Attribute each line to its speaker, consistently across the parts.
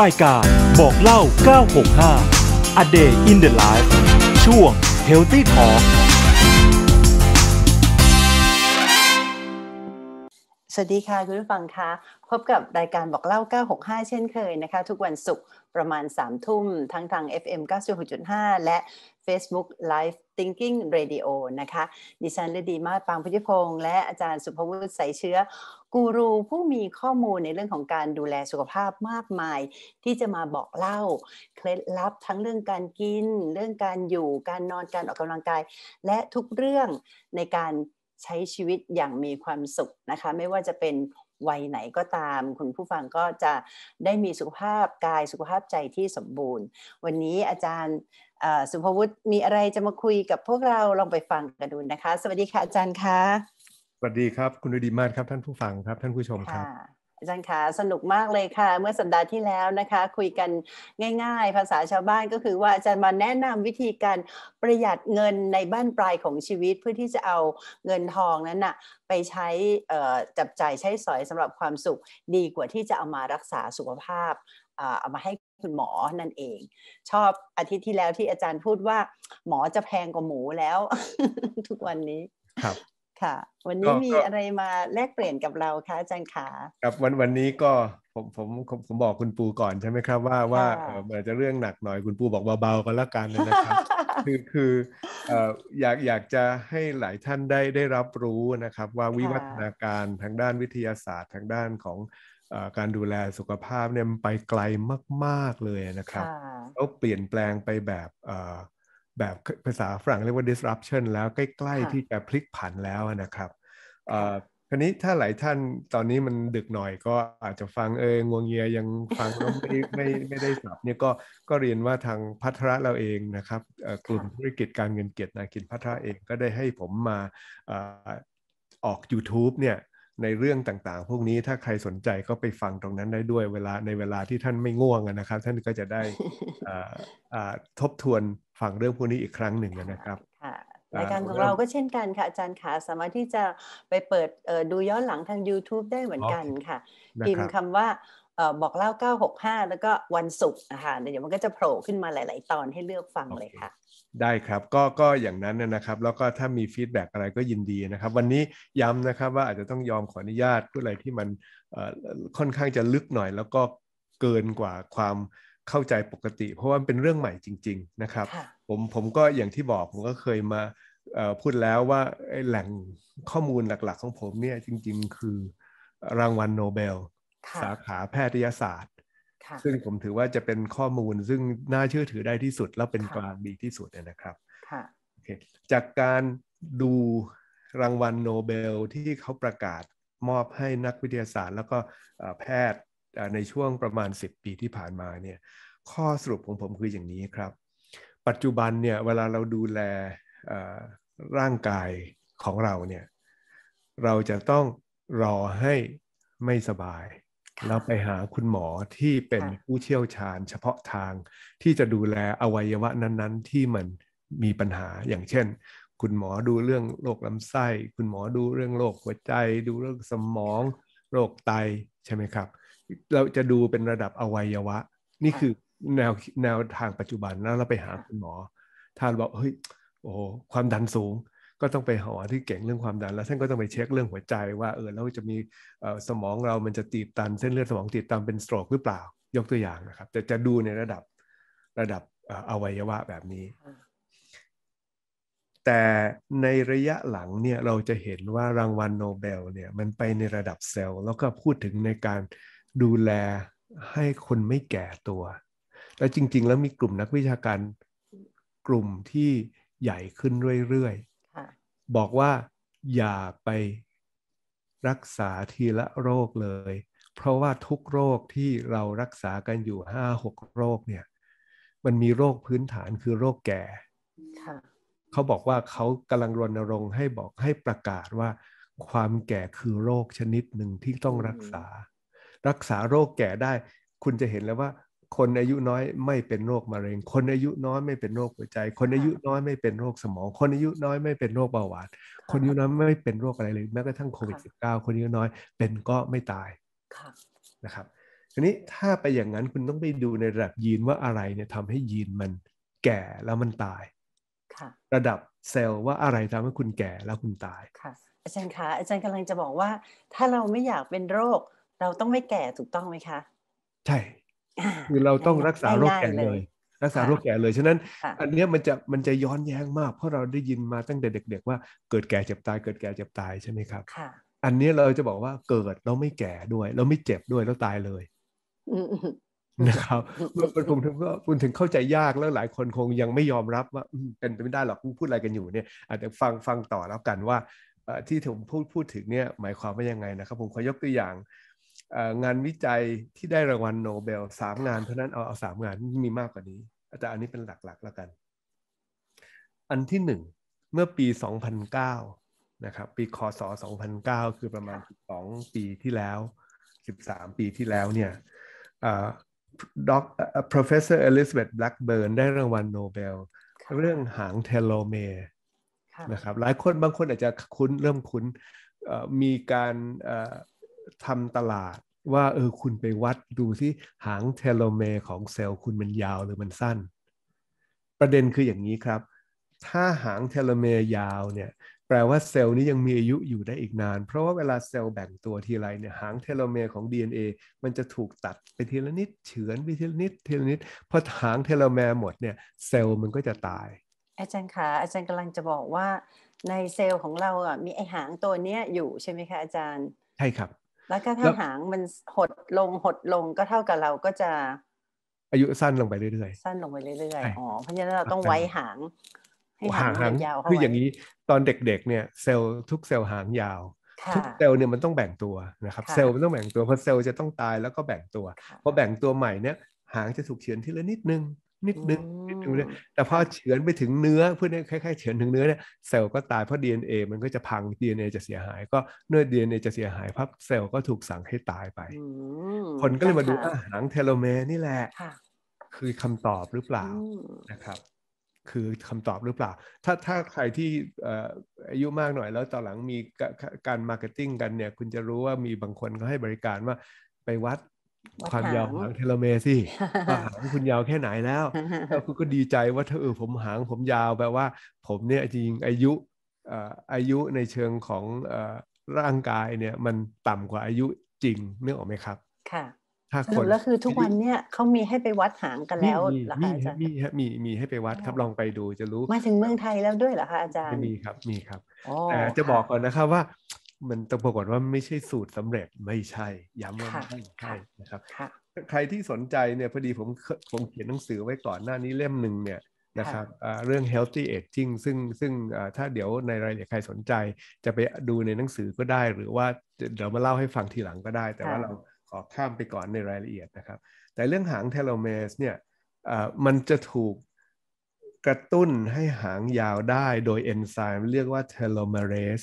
Speaker 1: รายการบอกเล่า 965 A Day in the Life ช่วง Healthy Talk
Speaker 2: สวัสดีค่ะ คุณผู้ฟังคะพบกับรายการบอกเล่า 965 เช่นเคยนะคะ ทุกวันศุกร์ประมาณ 3 ทุ่ม ทั้งทาง FM 96.5 และ Facebook Live Thinking Radio นะคะดิฉันฤดีมาปางพุทธิพงษ์และอาจารย์สุภวุฒิใสเชื้อกูรูผู้มีข้อมูลในเรื่องของการดูแลสุขภาพมากมาย ที่จะมาบอกเล่า เคล็ดลับทั้งเรื่องการกิน เรื่องการอยู่การนอนการออกกำลังกาย และทุกเรื่องในการใช้ชีวิตอย่างมีความสุขนะคะ ไม่ว่าจะเป็นวัยไหนก็ตาม คุณผู้ฟังก็จะได้มีสุขภาพกายสุขภาพใจที่สมบูรณ์ วันนี้อาจารย์สุภวุฒิมีอะไรจะมาคุยกับพวกเราลองไปฟังกันดูนะคะ สวัสดีค่ะอา
Speaker 1: จารย์คะวัสดีครับ คุณดุดีมากครับท่านผู้ฟังครับ ท่านผู้ชมครับ
Speaker 2: อาจารย์ขาสนุกมากเลยค่ะ เมื่อสัปดาห์ที่แล้วนะคะ คุยกันง่ายๆ ภาษาชาวบ้านก็คือว่า อาจารย์มาแนะนำวิธีการประหยัดเงินในบ้านปลายของชีวิตเพื่อที่จะเอาเงินทองนั้นนะ่ะไปใช้จับจ่ายใช้สอยสำหรับความสุขดีกว่าที่จะเอามารักษาสุขภาพเอามาให้คุณหมอนั่นเอง ชอบอาทิตย์ที่แล้วที่อาจารย์พูดว่าหมอจะแพงกว่าหมูแล้วทุกวันนี้ครับค่ะวันนี้มีอะไรมาแลกเปลี่ยนกับเราคะอาจารย์ขา
Speaker 1: ครับวันวันนี้ก็ผมผมผมบอกคุณปูก่อนใช่ไหมครับว่าว่าอาจจะเรื่องหนักหน่อยคุณปูบอกเบาๆกันละกันนะครับคือคืออยากอยากจะให้หลายท่านได้ได้รับรู้นะครับว่าวิวัฒนาการทางด้านวิทยาศาสตร์ทางด้านของการดูแลสุขภาพเนี่ยไปไกลมากๆ เลยนะครับแล้วเปลี่ยนแปลงไปแบบแบบภาษาฝรั่งเรียกว่า disruption แล้วใกล้ๆที่จะพลิกผันแล้วนะครับคราวนี้ถ้าหลายท่านตอนนี้มันดึกหน่อยก็อาจจะฟัง เอองวงเงียยังฟังไม่ไม่ไม่ได้สับเนี่ยก็ก็เรียนว่าทางพัทระเราเองนะครับ กลุ่มธุรกิจการเงินเกียรตินาคินพัทระเองก็ได้ให้ผมมาออก YouTube เนี่ยในเรื่องต่างๆ พวกนี้ถ้าใครสนใจก็ไปฟังตรงนั้นได้ด้วยเวลาในเวลาที่ท่านไม่ง่วงนะครับ ท่านก็จะได้ทบทวนฟังเรื่องพวกนี้อีกครั้งหนึ่งนะครับ
Speaker 2: รายการของเราก็เช่นกันค่ะ อาจารย์ขา สามารถที่จะไปเปิดดูย้อนหลังทาง YouTube ได้เหมือนกันค่ะ พิมพ์คำว่าบอกเล่า 965 แล้วก็วันศุกร์นะคะเดี๋ยวมันก็จะโผล่ขึ้นมาหลาย ๆ ตอนให้เลือกฟังเลยค่ะ
Speaker 1: ได้ครับ ก็ก็อย่างนั้นนะครับแล้วก็ถ้ามีฟีดแบ็กอะไรก็ยินดีนะครับ วันนี้ย้ำนะครับว่าอาจจะต้องยอมขออนุญาตด้วยอะไรที่มันค่อนข้างจะลึกหน่อย แล้วก็เกินกว่าความเข้าใจปกติ เพราะว่าเป็นเรื่องใหม่จริงๆนะครับ ผม ผมก็อย่างที่บอก ผมก็เคยมาพูดแล้วว่าแหล่งข้อมูลหลักๆของผมเนี่ย จริงๆ คือรางวัลโนเบลสาขาแพทยศาสตร์ซึ่งผมถือว่าจะเป็นข้อมูลซึ่งน่าเชื่อถือได้ที่สุด และเป็นกลางดีที่สุดนะครับจากการดูรางวัลโนเบลที่เขาประกาศมอบให้นักวิทยาศาสตร์ แล้วก็แพทย์ในช่วงประมาณ 10 ปีที่ผ่านมาเนี่ยข้อสรุปของผมคืออย่างนี้ครับ ปัจจุบันเนี่ยเวลาเราดูแลร่างกายของเราเนี่ยเราจะต้องรอให้ไม่สบาย แล้วไปหาคุณหมอที่เป็นผู้เชี่ยวชาญเฉพาะทาง ที่จะดูแลอวัยวะนั้นๆ ที่มันมีปัญหาอย่างเช่นคุณหมอดูเรื่องโรคลำไส้ คุณหมอดูเรื่องโรคหัวใจ ดูเรื่องสมอง โรคไตใช่ไหมครับเราจะดูเป็นระดับอวัยวะ นี่คือแนวแนวทางปัจจุบันแล้วเราไปหาคุณหมอ ท่านบอกเฮ้ยโอ้ความดันสูง ก็ต้องไปหาที่เก่งเรื่องความดันแล้วท่านก็ต้องไปเช็คเรื่องหัวใจว่าเออแล้วจะมีสมองเรามันจะตีบตันเส้นเลือดสมองตีบตันเป็นสโตรกหรือเปล่ายกตัวอย่างนะครับแต่จะดูในระดับระดับอวัยวะแบบนี้ แต่ในระยะหลังเนี่ยเราจะเห็นว่ารางวัลโนเบลเนี่ย มันไปในระดับเซลล์ แล้วก็พูดถึงในการดูแลให้คนไม่แก่ตัว และจริงๆ แล้วมีกลุ่มนักวิชาการกลุ่มที่ใหญ่ขึ้นเรื่อยๆ บอกว่าอย่าไปรักษาทีละโรคเลย เพราะว่าทุกโรคที่เรารักษากันอยู่ห้าหกโรคเนี่ยมันมีโรคพื้นฐานคือโรคแก่ เขาบอกว่าเขากำลังรณรงค์ให้บอกให้ประกาศว่าความแก่คือโรคชนิดหนึ่งที่ต้องรักษารักษาโรคแก่ได้ คุณจะเห็นแล้วว่า คนอายุน้อยไม่เป็นโรคมะเร็ง คนอายุน้อยไม่เป็นโรคหัวใจ คนอายุน้อยไม่เป็นโรคสมอง คนอายุน้อยไม่เป็นโรคเบาหวาน คนอายุน้อยไม่เป็นโรคอะไรเลยแม้กระทั่งโควิด -19 คนอายุน้อยเป็นก็ไม่ตายนะครับทีนี้ถ้าไปอย่างนั้น คุณต้องไปดูในระดับยีนว่าอะไรเนี่ยทำให้ยีนมันแก่แล้วมันตาย ระดับเซลล์ว่าอะไรทำให้คุณแก่แล้วคุณตาย
Speaker 2: ค่ะอาจารย์คะอาจารย์กำลังจะบอกว่าถ้าเราไม่อยากเป็นโรคเราต้องไม่แก่ถูกต้องไหมคะ ใช่
Speaker 1: คือเราต้องรักษาโรคแก่เลย รักษาโรคแก่เลย ฉะนั้น อันนี้มันจะมันจะย้อนแย้งมากเพราะเราได้ยินมาตั้งแต่เด็กๆว่าเกิดแก่เจ็บตาย เกิดแก่เจ็บตายใช่ไหมครับอันนี้เราจะบอกว่าเกิดเราไม่แก่ด้วย เราไม่เจ็บด้วยเราตายเลยนะครับมันผมถึงก็คุณถึงเข้าใจยากแล้วหลายคนคงยังไม่ยอมรับ ว่าเป็นไปไม่ได้หรอกพูดอะไรกันอยู่เนี่ยอาจจะฟังฟังต่อแล้วกันว่าที่ผมพูดพูดถึงเนี่ยหมายความว่ายังไงนะครับ ผมขอยกตัวอย่างงานวิจัยที่ได้รางวัลโนเบลสามงาน เท่านั้น เอาเอาสามงาน มีมากกว่านี้ แต่อันนี้เป็นหลักๆแล้วกัน อันที่หนึ่ง เมื่อปี 2009 นะ ครับ ปีคศ 2009 คือประมาณ 12 ปีที่แล้ว 13 ปีที่แล้ว เนี่ยด็อก professor Elizabeth Blackburn ได้รางวัลโนเบล เรื่องหางเทโลเมร์นะ ครับ หลายคน บางคนอาจจะคุ้น เริ่มคุ้นมีการทำตลาดว่าเออคุณไปวัดดูที่หางเทโลเมร์ของเซลล์คุณมันยาวหรือมันสั้น ประเด็นคืออย่างนี้ครับ ถ้าหางเทโลเมร์ยาวเนี่ยแปลว่าเซลล์นี้ยังมีอายุอยู่ได้อีกนาน เพราะว่าเวลาเซลล์แบ่งตัวทีไรเนี่ยหางเทโลเมร์ของ DNA มันจะถูกตัดไปทีละนิดเฉือนไปทีละนิดทีละนิดพอหางเทโลเมร์หมดเนี่ย เซลล์มันก็จะตาย
Speaker 2: อาจารย์คะอาจารย์กำลังจะบอกว่า ในเซลล์ของเราอ่ะมีไอหางตัวเนี้ยอยู่ใช่ไหมคะอาจารย์ใช่ครับแล้วก็ถ้าหางมันหดลงหดลงก็เท่ากับเราก็จะ
Speaker 1: อายุสั้นลงไปเรื่อยๆส
Speaker 2: ั้นลงไปเรื่อยๆอ๋อเพราะฉะนั้นเราต้องไว้หางให้หางายาวคืออย่าง
Speaker 1: นี้ตอนเด็กๆเนี่ยเซลล์ทุกเซลล์หางยาว ทุกเซลล์เนี่ยมันต้องแบ่งตัวนะครับเซลล์มันต้องแบ่งตัวเพราะเซลล์จะต้องตายแล้วก็แบ่งตัวพอแบ่งตัวใหม่เนี่ย หางจะถูกเฉือนทีละนิดนึงนิดนึงนิดนึงเนี่ยแต่พอเฉือนไปถึงเนื้อเพื่อนี่คล้ายๆเฉือนถึงเนื้อเนี่ยเซลล์ก็ตายเพราะ DNA มันก็จะพัง DNA จะเสียหาย ก็เนื้อ DNA จะเสียหายพับเซลล์ก็ถูกสั่งให้ตายไปคนก็เลยมาดูอ่ะหาังเทโลเมร์นี่แหละคือคำตอบหรือเปล่านะครับ คือคำตอบหรือเปล่า ถ้าถ้าใครที่อายุมากหน่อยแล้วตอนหลังมีการ มาร์เก็ตติ้งกันเนี่ย คุณจะรู้ว่ามีบางคนเขาให้บริการว่าไปวัดความยาวหางเทเลเมสิว่าหางคุณยาวแค่ไหนแล้ว แล้วคุณก็ดีใจว่าถ้าเออผมหางผมยาวแปลว่าผมเนี่ยจริงอายุอายุในเชิงของร่างกายเนี่ยมันต่ำกว่าอายุจริงนึกออกไหมครับ ค่ะถ้าคนแล้วคือ
Speaker 2: ทุกวันเนี่ยเขามีให้ไปวัดหางกันแล้วหรอคะอาจารย
Speaker 1: ์ มีมี มีให้ไปวัดครับลองไปดูจะรู้ มาถึง
Speaker 2: เมืองไทยแล้วด้วยเหรอคะอาจารย์ มี
Speaker 1: ครับ มีครับแต่จะบอกก่อนนะครับว่ามันต้องปรากฏว่าไม่ใช่สูตรสำเร็จไม่ใช่ ย้ำว่าไม่ใช่นะครับใครที่สนใจเนี่ยพอดีผมผมเขียนหนังสือไว้ก่อนหน้านี้เล่มหนึ่งเนี่ยนะครับเรื่อง healthy aging ซึ่งซึ่งถ้าเดี๋ยวในรายละเอียดใครสนใจจะไปดูในหนังสือก็ได้ หรือว่าเดี๋ยวมาเล่าให้ฟังทีหลังก็ได้ แต่ว่าเราขอข้ามไปก่อนในรายละเอียดนะครับแต่เรื่องหางเทโลเมสเนี่ยมันจะถูกกระตุ้นให้หางยาวได้โดยเอนไซม์เรียกว่าเทโลเมเรส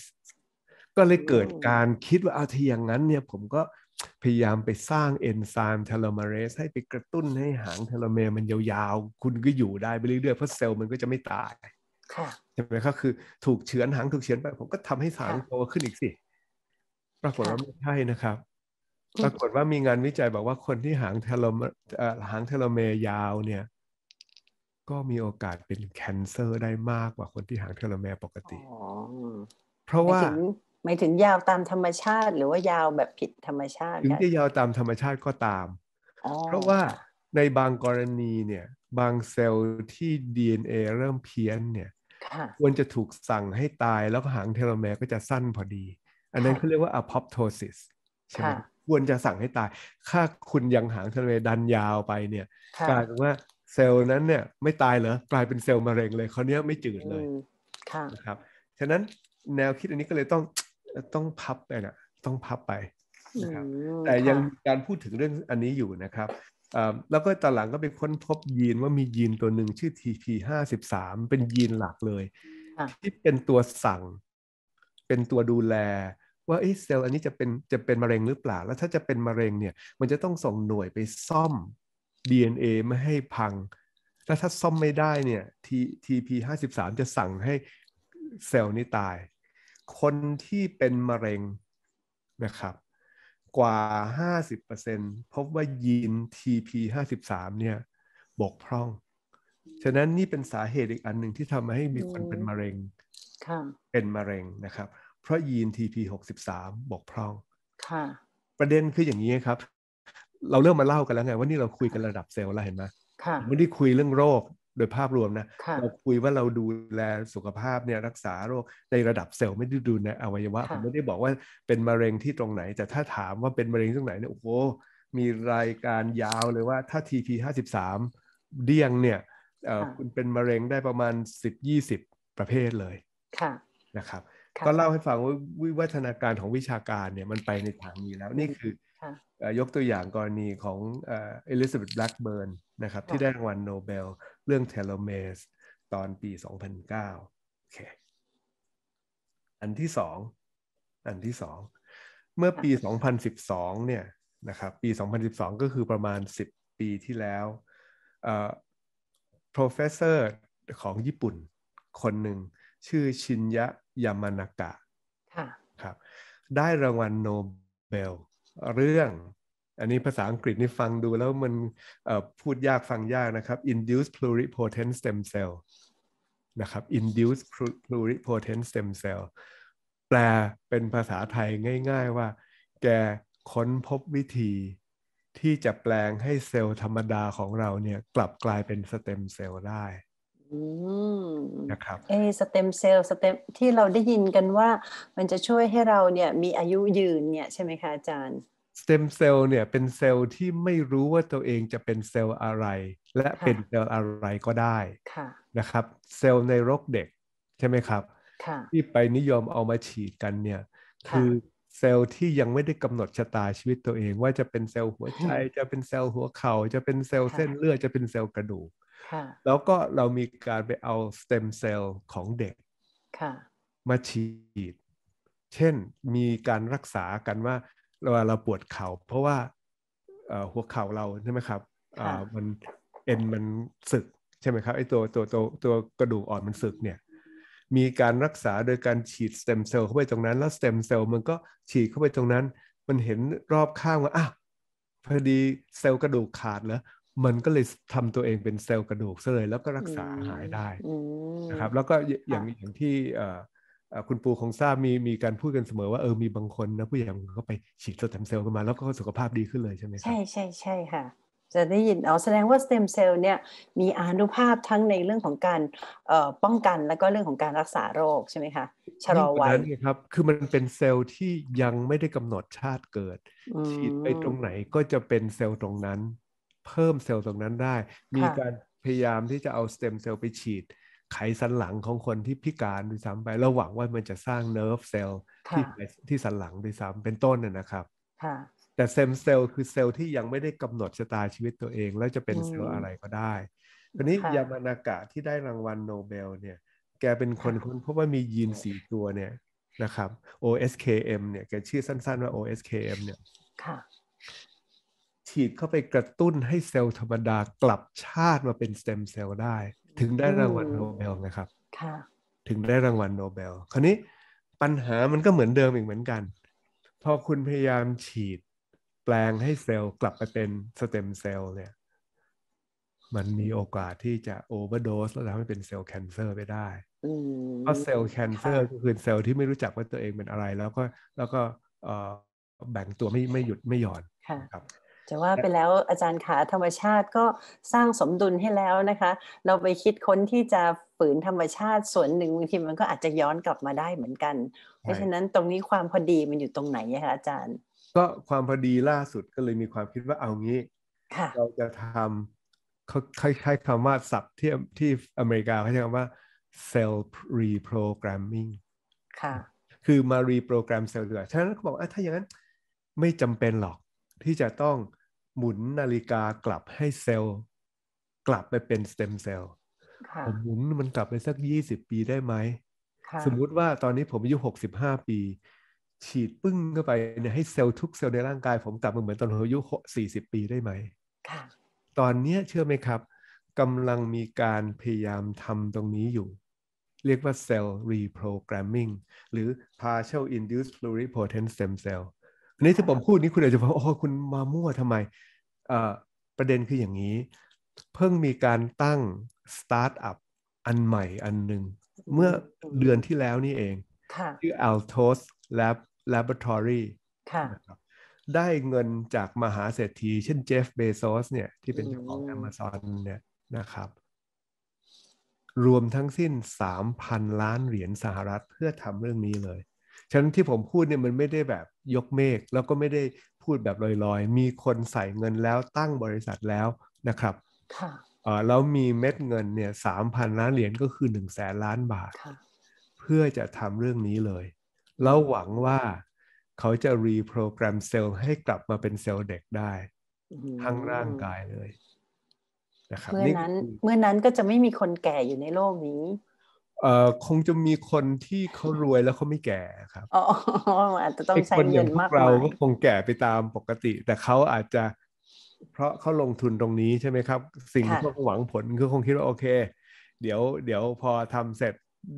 Speaker 1: ก็เลยเกิดการคิดว่า เอาทีอย่างนั้นเนี่ย ผมก็พยายามไปสร้างเอนไซม์เทโลเมเรส ให้ไปกระตุ้นให้หางเทโลเมร์มันยาวๆ คุณก็อยู่ได้ไปเรื่อยๆเพราะเซลล์มันก็จะไม่ตายใช่ไหมครับคือถูกเฉือนหางถูกเฉือนไป ผมก็ทำให้สางโตขึ้นอีกสิ ปรากฏว่าไม่ใช่นะครับ ปรากฏว่ามีงานวิจัยบอกว่าคนที่หางเทโลเมหางเทโลเมร์ยาว เนี่ย ก็มีโอกาสเป็นแคนเซอร์ได้มากกว่าคนที่หางเทโลเมร์ปกติเพราะว่า
Speaker 2: หมายถึงยาวตามธรรมชาติ หรือว่ายาวแบบผิดธรรมชาติถึงจ
Speaker 1: ะยาวตามธรรมชาติก็ตาม เพราะว่าในบางกรณีเนี่ย บางเซลล์ที่ DNA เริ่มเพี้ยนเนี่ยควรจะถูกสั่งให้ตายแล้วหางเทโลแมร์ก็จะสั้นพอดี อันนั้นเขาเรียกว่า apoptosis ใช่ไหมควรจะสั่งให้ตาย ถ้าคุณยังหางเทโลแมร์ดันยาวไปเนี่ยกลายเป็นว่าเซลล์นั้นเนี่ยไม่ตายเหรอกลายเป็นเซลล์มะเร็งเลยเขาเนี้ยไม่จืดเลยนะครับ ฉะนั้นแนวคิดอันนี้ก็เลยต้องต้องพับไปนะต้องพับไปนะแต่ยังการพูดถึงเรื่องอันนี้อยู่นะครับแล้วก็ตอนหลังก็ไปค้นพบยีนว่ามียีนตัวหนึ่งชื่อ TP53 เป็นยีนหลักเลยที่เป็นตัวสั่ง เป็นตัวดูแล ว่าเซลล์อันนี้จะเป็นจะเป็นมะเร็งหรือเปล่า แล้วถ้าจะเป็นมะเร็งเนี่ยมันจะต้องส่งหน่วยไปซ่อม DNA ไม่ให้พัง แล้วถ้าซ่อมไม่ได้เนี่ย TP53 จะสั่งให้เซลล์นี้ตายคนที่เป็นมะเร็งนะครับ กว่า 50%พบว่ายีน TP53 เนี่ย บกพร่อง ฉะนั้นนี่เป็นสาเหตุอีกอันหนึ่งที่ทำให้มีคนเป็นมะเร็งเป็นมะเร็งนะครับ เพราะยีน TP63 บกพร่องประเด็นคืออย่างนี้ครับ เราเริ่มมาเล่ากันแล้วไงว่านี่เราคุยกันระดับเซลล์แล้วเห็นไหมไม่ได้คุยเรื่องโรคโดยภาพรวมนะเราคุยว่าเราดูแลสุขภาพเนี่ยรักษาโรค ในระดับเซลล์ไม่ได้ดูในอวัยวะ ผมไม่ได้บอกว่าเป็นมะเร็งที่ตรงไหน แต่ถ้าถามว่าเป็นมะเร็งตรงไหนเนี่ยโอ้โหมีรายการยาวเลยว่าถ้า TP 53เดียงเนี่ยคุณเป็นมะเร็งได้ประมาณ 10-20 ประเภทเลยนะครับก็เล่าให้ฟังว่าวิวัฒนาการของวิชาการเนี่ยมันไปในทางนี้แล้วนี่คือ ยกตัวอย่างกรณีของเอลิซาเบธ แบล็กเบิร์นนะครับ ที่ได้รางวัลโนเบล เรื่องเทโลเมสตอนปี 2009 โอเค อันที่สองอันที่สองเมื่อปี 2012 เนี่ยนะครับปี 2012 ก็คือประมาณ 10 ปีที่แล้วอ่อ professor ของญี่ปุ่นคนหนึ่งชื่อชินยะยามานากะครับ ได้รางวัลโนเบล เรื่อง อันนี้ภาษาอังกฤษนี่ฟังดูแล้วมันพูดยากฟังยากนะครับ induced pluripotent stem cell นะ ครับ induced pluripotent stem cell แปลเป็นภาษาไทยง่ายๆว่า แกค้นพบวิธีที่จะแปลงให้เซลล์ธรรมดาของเรา เนี่ย กลับกลายเป็นสเต็มเซลล์ได้นะครับ
Speaker 2: เอสเต็มเซลล์สเต็มที่เราได้ยินกันว่ามันจะช่วยให้เราเนี่ยมีอายุยืนเนี่ยใช่ไหมคะอาจารย์
Speaker 1: สเต็มเซลล์เนี่ยเป็นเซลล์ที่ไม่รู้ว่าตัวเองจะเป็นเซลล์อะไร และเป็นเซลล์อะไรก็ได้นะครับ เซลล์ในรกเด็กใช่ไหมครับที่ไปนิยมเอามาฉีดกันเนี่ยคือเซลล์ที่ยังไม่ได้กำหนดชะตาชีวิตตัวเองว่าจะเป็นเซลล์หัวใจจะเป็นเซลล์หัวเข่าจะเป็นเซลล์เส้นเลือดจะเป็นเซลล์กระดูกแล้วก็เรามีการไปเอาสเต็มเซลล์ของเด็กมาฉีด เช่นมีการรักษากันว่าเราเราปวดเข่าเพราะว่าหัวเข่าเราใช่ไหมครับมันเอ็นมันสึกใช่ไหมครับไอตัวตัวตัวตัวกระดูกอ่อนมันสึกเนี่ย มีการรักษาโดยการฉีดสเต็มเซลล์เข้าไปตรงนั้นแล้วสเต็มเซลล์มันก็ฉีดเข้าไปตรงนั้น มันเห็นรอบข้างว่าอ้าวพอดีเซลล์กระดูกขาดแล้วมันก็เลยทำตัวเองเป็นเซลล์กระดูกซะเลยแล้วก็รักษาหายได้นะครับแล้วก็อย่างอย่างที่คุณปูคงทราบมีมีการพูดกันเสมอว่าเออมีบางคนนะผู้ใหญ่บางคนก็ไปฉีดสเต็มเซลล์กันมา แล้วก็สุขภาพดีขึ้นเลยใช่ไหมใช่
Speaker 2: ใช่ใช่ค่ะจะได้ยินอ๋อแสดงว่าสเต็มเซลล์เนี่ย มีอนุภาพทั้งในเรื่องของการป้องกันแล้วก็เรื่องของการรักษาโรคใช่ไหมคะชะลอวัยนี
Speaker 1: ่ครับคือมันเป็นเซลล์ที่ยังไม่ได้กำหนดชาติเกิด ฉีดไปตรงไหนก็จะเป็นเซลล์ตรงนั้นเพิ่มเซลล์ตรงนั้นได้ มีการพยายามที่จะเอาสเต็มเซลล์ไปฉีด ไขสันหลังของคนที่พิการด้วยซ้ำไปเราหวังว่ามันจะสร้างเนิร์ฟเซลล์ที่ที่สันหลังด้วยซ้ำเป็นต้นน่ยนะครับ แต่เซมเซลล์คือเซลล์ที่ยังไม่ได้กำหนดชะตาชีวิตตัวเองแล้วจะเป็นเซลล์อะไรก็ได้ทีนี้ยามานากะที่ได้รางวัลโนเบลเนี่ย แกเป็นคนค้นพบว่ามียีนสีตัวเนี่ยนะครับ OSKM เนี่ยแกชื่อสั้นๆว่า OSKM เนี่ยฉีดเข้าไปกระตุ้นให้เซลล์ธรรมดากลับชาติมาเป็นสเต็มเซลล์ได้ ถึงได้รางวัลโนเบลนะครับ ถึงได้รางวัลโนเบลคราวนี้ปัญหามันก็เหมือนเดิมอีกเหมือนกัน พอคุณพยายามฉีดแปลงให้เซลล์กลับไปเป็นสเต็มเซลล์เนี่ยมันมีโอกาสที่จะโอเวอร์โดสแล้วทำให้เป็นเซลล์แคนเซอร์ไปได้เพราะเซลล์แคนเซอร์ก็คือเซลล์ที่ไม่รู้จักว่าตัวเองเป็นอะไร แล้วก็แล้วก็แบ่งตัวไม่ไม่หยุดไม่หย่อนครับ
Speaker 2: จะว่าไปแล้วอาจารย์ขาธรรมชาติก็สร้างสมดุลให้แล้วนะคะ เราไปคิดค้นที่จะฝืนธรรมชาติส่วนหนึ่งบางทีมันก็อาจจะย้อนกลับมาได้เหมือนกัน เพราะฉะนั้นตรงนี้ความพอดีมันอยู่ตรงไหนคะอาจารย์
Speaker 1: ก็ความพอดีล่าสุดก็เลยมีความคิดว่าเอางี้เราจะทำเขาใช้คำว่าศัพท์ที่ที่อเมริกาเขาใช้คำว่า self reprogramming ค่ะคือมารีโปรแกรมเซลล์ดีกว่าฉะนั้นเขาบอกอถ้าอย่างนั้นไม่จำเป็นหรอกที่จะต้องหมุนนาฬิกากลับให้เซลล์กลับไปเป็นสเต็มเซลล์ผมหมุนมันกลับไปสักยี่สิบปีได้ไหม สมมุติว่าตอนนี้ผมอายุหกสิบห้าปี ฉีดปึ้งเข้าไปเนี่ยให้เซลล์ทุกเซลล์ในร่างกาย ผมกลับมาเหมือนตอนอายุสี่สิบปีได้ไหม ตอนนี้เชื่อไหมครับกำลังมีการพยายามทำตรงนี้อยู่ เรียกว่าเซลล์รีโปรแกรมมิ่งหรือ partial induced pluripotent stem cell ันนี้ที่ผมพูดนี้คุณอาจจะบอกโอ้คุณมามั่วทำไม ประเด็นคืออย่างนี้ เพิ่งมีการตั้ง สตาร์ทอัพอันใหม่อันหนึ่งเมื่อเดือนที่แล้วนี่เองชื่อ Altos Lab Laboratory ได้เงินจากมหาเศรษฐีเช่นเจฟเบโซสเนี่ยที่เป็นเจ้าของ Amazon เนี่ยนะครับ รวมทั้งสิ้น3,000ล้านเหรียญสหรัฐเพื่อทำเรื่องนี้เลย ฉะนั้นที่ผมพูดเนี่ยมันไม่ได้แบบยกเมฆแล้วก็ไม่ได้พูดแบบลอยๆ มีคนใส่เงินแล้วตั้งบริษัทแล้วนะครับ ค่ะแล้วมีเม็ดเงินเนี่ยสามพันล้านเหรียญก็คือหนึ่งแสนล้านบาท เพื่อจะทำเรื่องนี้เลยแล้วหวังว่าเขาจะรีโปรแกรมเซลล์ ให้กลับมาเป็นเซลล์เด็กได้ ทั้งร่างกายเลยนะครับเมื่อนั้น
Speaker 2: เมื่อนั้นก็จะไม่มีคนแก่อยู่ในโลกนี้
Speaker 1: เอ่อคงจะมีคนที่เขารวยแล้วเขาไม่แก่ครับ
Speaker 2: อ๋ออาจจะต้องใช้เงินมากเราก็
Speaker 1: คงแก่ไปตามปกติ แต่เขาอาจจะเพราะเขาลงทุนตรงนี้ใช่ไหมครับ สิ่งที่เขาหวังผลคือคงคิดว่าโอเค เดี๋ยวเดี๋ยวพอทำเสร็จ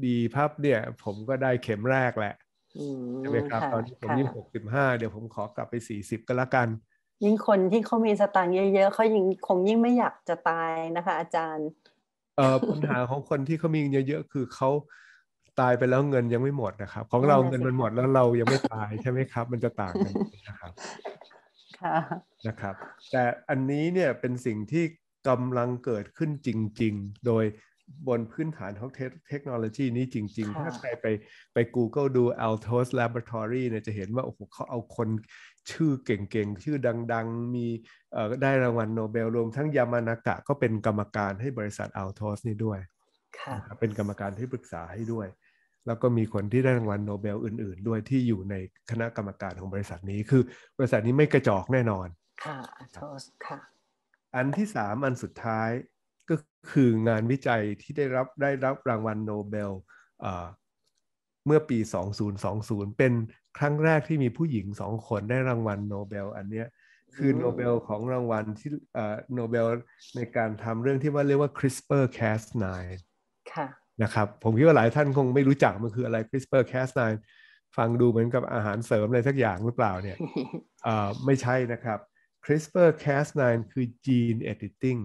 Speaker 1: ดีภาพเนี่ยผมก็ได้เข็มแรกแหละ
Speaker 2: ใช่ไหมครับ ตอนนี้ผมยี่หก
Speaker 1: สิบห้าเดี๋ยวผมขอกลับไปสี่สิบก็แล้วกัน
Speaker 2: ยิ่งคนที่เขามีสตางค์เยอะๆ เขายิ่งคงยิ่งไม่อยากจะตายนะคะ อาจารย์
Speaker 1: เออปัญหาของคนที่เขามีเยอะๆ คือเขาตายไปแล้วเงินยังไม่หมดนะครับ ของเราเงินมันหมดแล้วเรายังไม่ตายใช่ไหมครับ มันจะต่างกันนะครับ ค่ะ นะครับแต่อันนี้เนี่ยเป็นสิ่งที่กำลังเกิดขึ้นจริงๆ โดยบนพื้นฐานของเทคโนโลยีนี้จริงๆ ถ้าใครไปไป Google ดู Altos Laboratory เนี่ยจะเห็นว่าโอ้โหเขาเอาคนชื่อเก่งๆ ชื่อดังๆ มีได้รางวัลโนเบลรวมทั้งยามานากะก็เป็นกรรมการให้บริษัทอัลทอสนี่ด้วย เป็นกรรมการที่ปรึกษาให้ด้วย แล้วก็มีคนที่ได้รางวัลโนเบลอื่นๆ ด้วยที่อยู่ในคณะกรรมการของบริษัทนี้ คือบริษัทนี้ไม่กระจอกแน่นอน
Speaker 2: ค่ะอัลทอสค่ะ
Speaker 1: อันที่สามอันสุดท้ายก็คืองานวิจัยที่ได้รับได้รับรางวัลโนเบลเมื่อปี 2020 เป็นครั้งแรกที่มีผู้หญิงสองคนได้รางวัลโนเบลอันเนี้ยคือโนเบลของรางวัลที่โนเบลในการทำเรื่องที่ว่าเรียกว่า CRISPR Cas9 ค่ะนะครับ ผมคิดว่าหลายท่านคงไม่รู้จักมันคืออะไร CRISPR Cas9 ฟังดูเหมือนกับอาหารเสริมอะไรสักอย่างหรือเปล่าเนี่ยไม่ใช่นะครับ CRISPR Cas9 คือ Gene Editing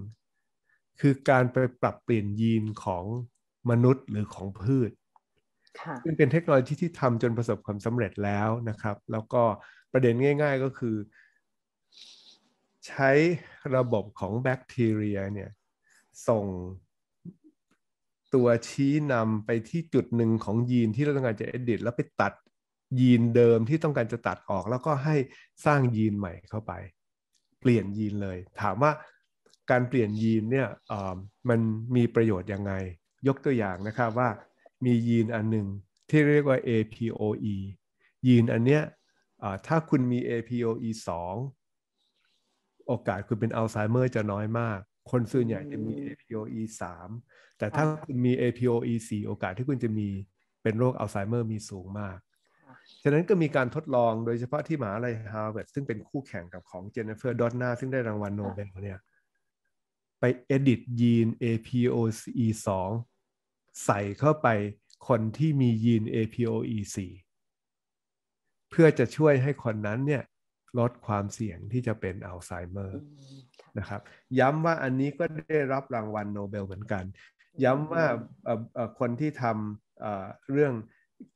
Speaker 1: คือการไปปรับเปลี่ยนยีนของมนุษย์หรือของพืชซึ่งเป็นเทคโนโลยีที่ทำจนประสบความสำเร็จแล้วนะครับ แล้วก็ประเด็นง่ายๆก็คือ ใช้ระบบของแบคทีเรียเนี่ยส่งตัวชี้นำไปที่จุดหนึ่งของยีนที่เราต้องการจะเอดิตแล้วไปตัดยีนเดิมที่ต้องการจะตัดออกแล้วก็ให้สร้างยีนใหม่เข้าไป เปลี่ยนยีนเลย ถามว่าการเปลี่ยนยีนเนี่ยมันมีประโยชน์ยังไงยกตัวอย่างนะครับว่ามียีนอันหนึ่ง ที่เรียกว่า APOE ยีนอันเนี้ยถ้าคุณมี APOE 2โอกาสคุณเป็นอัลไซเมอร์จะน้อยมาก คนส่วนใหญ่จะมี APOE 3แต่ถ้าคุณมี APOE 4โอกาสที่คุณจะมีเป็นโรคอัลไซเมอร์มีสูงมาก ฉะนั้นก็มีการทดลองโดยเฉพาะที่มหาลัยฮาร์วาร์ดซึ่งเป็นคู่แข่งกับของเจเนฟเฟอร์ดอตนาซึ่งได้รางวัลโนเบลเนี่ยไปเอดิตยีน APOE 2ใส่เข้าไปคนที่มียีน APOE4 เพื่อจะช่วยให้คนนั้นเนี่ย ลดความเสี่ยงที่จะเป็นอัลไซเมอร์ นะครับ ย้ำว่าอันนี้ก็ได้รับรางวัลโนเบล เหมือนกัน ย้ำว่าคนที่ทำเรื่อง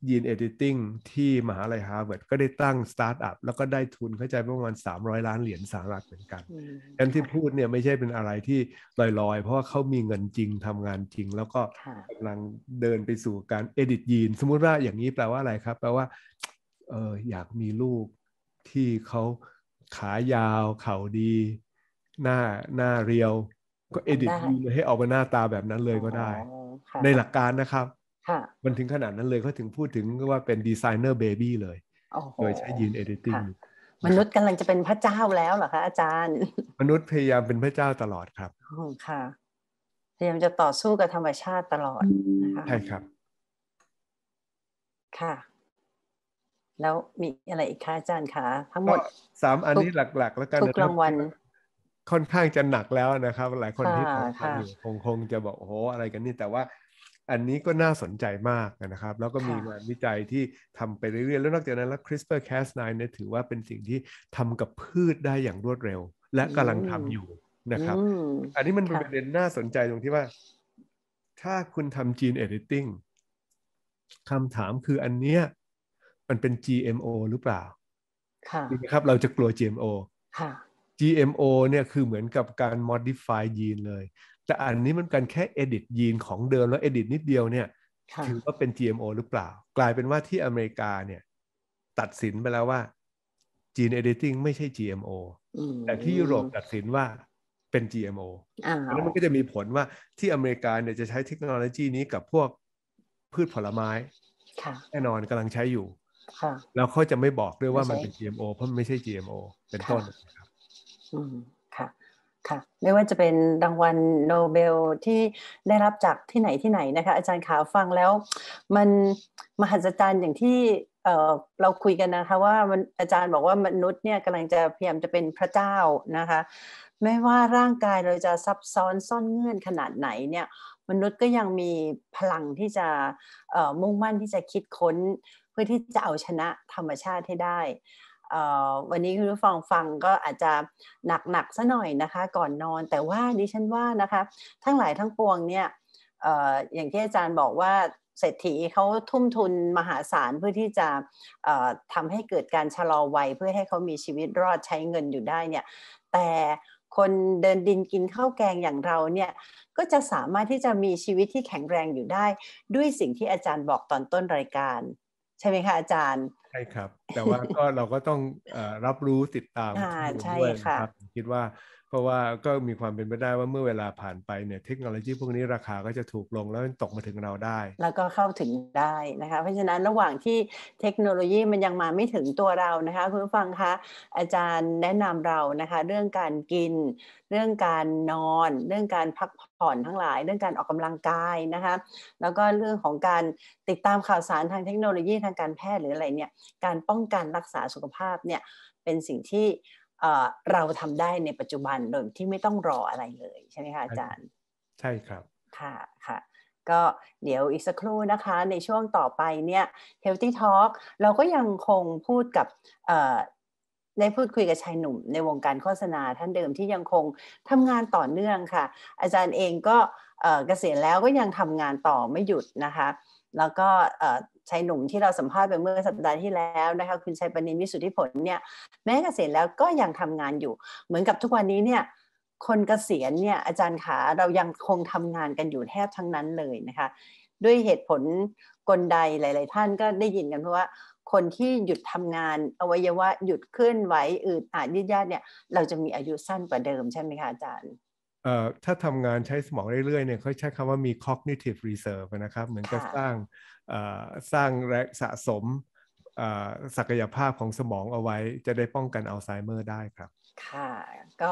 Speaker 1: ยีนเอดิติ้งที่มหาลัยฮาร์วาร์ดก็ได้ตั้งสตาร์ทอัพแล้วก็ได้ทุนเข้าใจประมาณ300 ล้านเหรียญสหรัฐเหมือนกันดังที่พูดเนี่ยไม่ใช่เป็นอะไรที่ลอยๆ เพราะว่าเขามีเงินจริงทำงานจริง แล้วก็กำลังเดินไปสู่การเอดิตยีนสมมุติว่าอย่างนี้แปลว่าอะไรครับ แปลว่าเอออยากมีลูกที่เขาขายาวเข่าดีหน้าหน้าเรียว ก็เอดิตยีนให้ออกมาหน้าตาแบบนั้นเลยก็ได้ในหลักการนะครับมันถึงขนาดนั้นเลยเขาถึงพูดถึงว่าเป็นดีไซเนอร์เบบี้เลยโดยใช้ยีนเอดิติ้ง
Speaker 2: มนุษย์กำลังจะเป็นพระเจ้าแล้วเหรอคะ อาจารย์
Speaker 1: มนุษย์พยายามเป็นพระเจ้าตลอดครับ
Speaker 2: ค่ะพยายามจะต่อสู้กับธรรมชาติตลอดนะคะใช่ครับ ค่ะ แล้วมีอะไรอีกคะ อาจารย์คะ ทั้งหมด
Speaker 1: สามอันนี้หลักๆ แล้วกันทุกรางวัลค่อนข้างจะหนักแล้วนะครับ หลายคนที่ทำอยู่คงคงจะบอกโอ้โหอะไรกันนี่แต่ว่าอันนี้ก็น่าสนใจมากนะครับ แล้วก็มีงานวิจัยที่ทำไปเรื่อยๆแล้วนอกจากนั้นแล้ว CRISPR-Cas9 เนี่ยถือว่าเป็นสิ่งที่ทำกับพืชได้อย่างรวดเร็ว และกำลังทำอยู่นะครับ อันนี้มันเป็นประเด็นน่าสนใจตรงที่ว่า ถ้าคุณทำจีนเอดิติ้งคำถามคืออันเนี้ยมันเป็น GMO หรือเปล่า
Speaker 2: ค่ะะครับเราจะกลัว GMO ค่ะ
Speaker 1: GMO เนี่ยคือเหมือนกับการ modify ยีนเลยแต่อันนี้มันกันแค่เอดิตยีนของเดิมแล้วเอดิตนิดเดียวเนี่ย ถือว่าเป็น GMO หรือเปล่า กลายเป็นว่าที่อเมริกาเนี่ย ตัดสินไปแล้วว่าจีนเอดิติ้งไม่ใช่ GMO แต่ที่ยุโรปตัดสินว่าเป็น GMO แล้วมันก็จะมีผลว่าที่อเมริกาเนี่ยจะใช้เทคโนโลยีนี้กับพวกพืชผลไม้แน่นอนกำลังใช้อยู่แล้วเขาจะไม่บอกด้วยว่ามันเป็น GMO เพราะมันไม่ใช่ GMO เป็นต้นนะครับ
Speaker 2: ค่ะไม่ว่าจะเป็นรางวัลโนเบล ที่ได้รับจากที่ไหนที่ไหนนะคะอาจารย์ขาฟังแล้วมันมหัศจรรย์อย่างที่เเราคุยกันนะคะว่ามันอาจารย์บอกว่ามนุษย์เนี่ยกำลังจะพยายามจะเป็นพระเจ้านะคะไม่ว่าร่างกายเราจะซับซ้อนซ่อนเงื่อนขนาดไหนเนี่ยมนุษย์ก็ยังมีพลังที่จะมุ่งมั่นที่จะคิดค้นเพื่อที่จะเอาชนะธรรมชาติให้ได้วันนี้คุณผู้ฟังฟังก็อาจจะหนักๆซะหน่อยนะคะก่อนนอนแต่ว่าดิฉันว่านะคะทั้งหลายทั้งปวงเนี่ยอย่างที่อาจารย์บอกว่าเศรษฐีเขาทุ่มทุนมหาศาลเพื่อที่จะทำให้เกิดการชะลอวัยเพื่อให้เขามีชีวิตรอดใช้เงินอยู่ได้เนี่ยแต่คนเดินดินกินข้าวแกงอย่างเราเนี่ยก็จะสามารถที่จะมีชีวิตที่แข็งแรงอยู่ได้ ด้วยสิ่งที่อาจารย์บอกตอนต้นรายการใช่ไหมคะอาจารย์
Speaker 1: ใช่ครับ แต่ว่าก็เราก็ต้องรับรู้ติดตามด้วยนครับ คิดว่าเพราะว่าก็มีความเป็นไปได้ว่าเมื่อเวลาผ่านไปเนี่ยเทคโนโลยีพวกนี้ราคาก็จะถูกลงแล้วตกมาถึงเราได้ แ
Speaker 2: ล้วก็เข้าถึงได้นะคะเพราะฉะนั้นระหว่างที่เทคโนโลยีมันยังมาไม่ถึงตัวเรานะคะคุณผู้ฟังคะอาจารย์แนะนำเรานะคะเรื่องการกิน เรื่องการนอน เรื่องการพักผ่อนทั้งหลาย เรื่องการออกกำลังกายนะคะแล้วก็เรื่องของการติดตามข่าวสารทางเทคโนโลยีทางการแพทย์หรืออะไรเนี่ยการป้องกันรักษาสุขภาพเนี่ยเป็นสิ่งที่เราทำได้ในปัจจุบันโดยที่ไม่ต้องรออะไรเลยใช่ไหมคะอาจารย์ ใช่ครับค่ะค่ะ ก็เดี๋ยวอีกสักครู่นะคะ ในช่วงต่อไปเนี่ย Healthy Talk เราก็ยังคงพูดกับได้พูดคุยกับชายหนุ่มในวงการโฆษณา ท่านเดิมที่ยังคงทำงานต่อเนื่องค่ะ อาจารย์เองก็เกษียณแล้วก็ยังทำงานต่อไม่หยุดนะคะแล้วก็ชายหนุ่มที่เราสัมภาษณ์ไปเมื่อสัปดาห์ที่แล้วนะคะคุณชัยปณิมิสุทธิผลเนี่ยแม้เกษียณแล้วก็ยังทำงานอยู่ เหมือนกับทุกวันนี้เนี่ยคนเกษียณเนี่ยอาจารย์ขาเรายังคงทำงานกันอยู่แทบทั้งนั้นเลยนะคะด้วยเหตุผลกลใดหลาย ๆ ท่านก็ได้ยินกันเพราะว่าคนที่หยุดทำงานอวัยวะหยุดเคลื่อนไหวอืดอาดยืดยาดเนี่ยเราจะมีอายุสั้นกว่าเดิมใช่ไหมคะอาจารย์
Speaker 1: ถ้าทำงานใช้สมองเรื่อยๆเนี่ยเขาใช้คำว่ามี cognitive reserve นะครับ เหมือนกับสร้างสร้างแรงสะสมศักยภาพของสมองเอาไว้ จะได้ป้องกันอัลไซเมอร์ได้ครับ
Speaker 2: ค่ะ ก็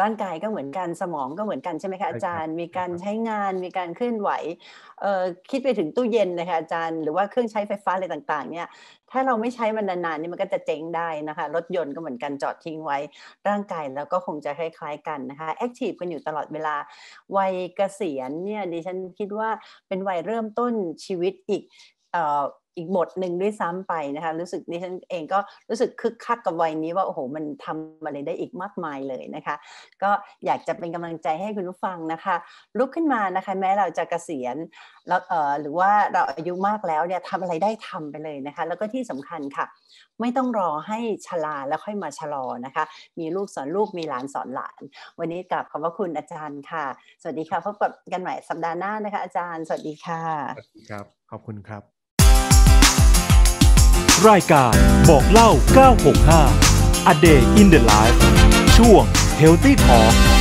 Speaker 2: ร่างกายก็เหมือนกัน สมองก็เหมือนกัน ใช่ไหมคะอาจารย์ มีการใช้งานมีการเคลื่อนไหวคิดไปถึงตู้เย็นเลยค่ะอาจารย์ หรือว่าเครื่องใช้ไฟฟ้าอะไรต่างๆเนี่ยถ้าเราไม่ใช้มันนานๆนี่มันก็จะเจ๊งได้นะคะรถยนต์ก็เหมือนกันจอดทิ้งไว้ ร่างกายแล้วก็คงจะคล้ายๆกันนะคะแอคทีฟกันอยู่ตลอดเวลาวัยเกษียณเนี่ยดิฉันคิดว่าเป็นวัยเริ่มต้นชีวิตอีกอีกบทหนึ่งด้วยซ้ำไปนะคะ รู้สึกี่ฉันเองก็รู้สึกคึกคักกับวัยนี้ว่าโอ้โหมันทำอะไรได้อีกมากมายเลยนะคะ ก็อยากจะเป็นกำลังใจให้คุณผู้ฟังนะคะลุกขึ้นมานะคะ แม้เราจะกะเกษียณแล้วเออหรือว่าเราอายุมากแล้วเนี่ยทำอะไรได้ทำไปเลยนะคะ แล้วก็ที่สำคัญค่ะ ไม่ต้องรอให้ชลาแล้วค่อยมาชะลอนะคะ มีลูกสอนลูกมีหลานสอนหลาน วันนี้กลับขอบพระคุณอาจารย์ค่ะ สวัสดีค่ะพบกันใหม่สัปดาห์หน้านะคะ อาจารย์ สวัสดีค่ะสวัส
Speaker 1: ดีครับขอบคุณครับรายการบอกเล่า 965 A Day in the Life ช่วง Healthy Talk